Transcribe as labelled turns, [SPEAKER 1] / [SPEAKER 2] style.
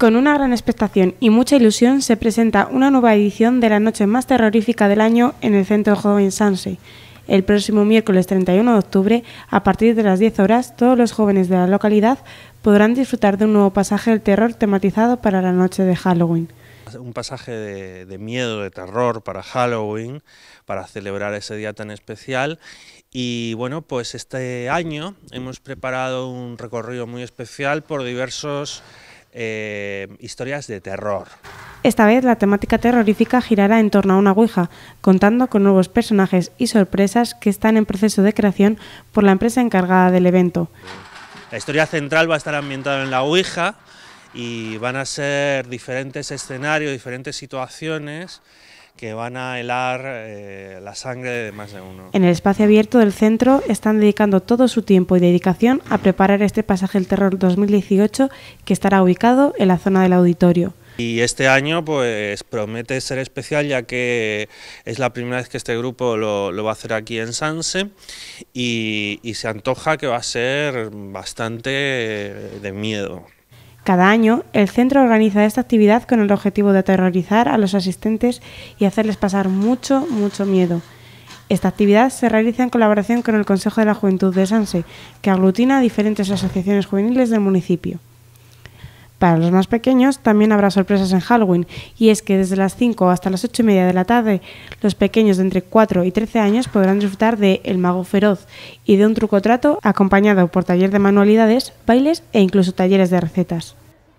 [SPEAKER 1] Con una gran expectación y mucha ilusión se presenta una nueva edición de la noche más terrorífica del año en el Centro Joven Sanse. El próximo miércoles 31 de octubre, a partir de las 10 horas, todos los jóvenes de la localidad podrán disfrutar de un nuevo pasaje del terror tematizado para la noche de Halloween
[SPEAKER 2] un pasaje de, de, miedo, de terror para Halloween, para celebrar ese día tan especial. Y bueno, pues este año hemos preparado un recorrido muy especial por diversos eh, historias de terror.
[SPEAKER 1] Esta vez la temática terrorífica girará en torno a una Ouija, contando con nuevos personajes y sorpresas que están en proceso de creación por la empresa encargada del evento.
[SPEAKER 2] La historia central va a estar ambientada en la Ouija y van a ser diferentes escenarios, diferentes situaciones que van a helar eh, la sangre de más de uno. En
[SPEAKER 1] el espacio abierto del centro están dedicando todo su tiempo y dedicación a preparar este pasaje del terror 2018 que estará ubicado en la zona del auditorio.
[SPEAKER 2] Y este año pues promete ser especial ya que es la primera vez que este grupo lo, va a hacer aquí en Sanse y se antoja que va a ser bastante eh, de miedo.
[SPEAKER 1] Cada año, el centro organiza esta actividad con el objetivo de aterrorizar a los asistentes y hacerles pasar mucho, mucho miedo. Esta actividad se realiza en colaboración con el Consejo de la Juventud de Sanse, que aglutina a diferentes asociaciones juveniles del municipio. Para los más pequeños también habrá sorpresas en Halloween, y es que desde las 5 hasta las 8 y media de la tarde, los pequeños de entre 4 y 13 años podrán disfrutar de El Mago Feroz y de un truco trato acompañado por taller de manualidades, bailes e incluso talleres de recetas.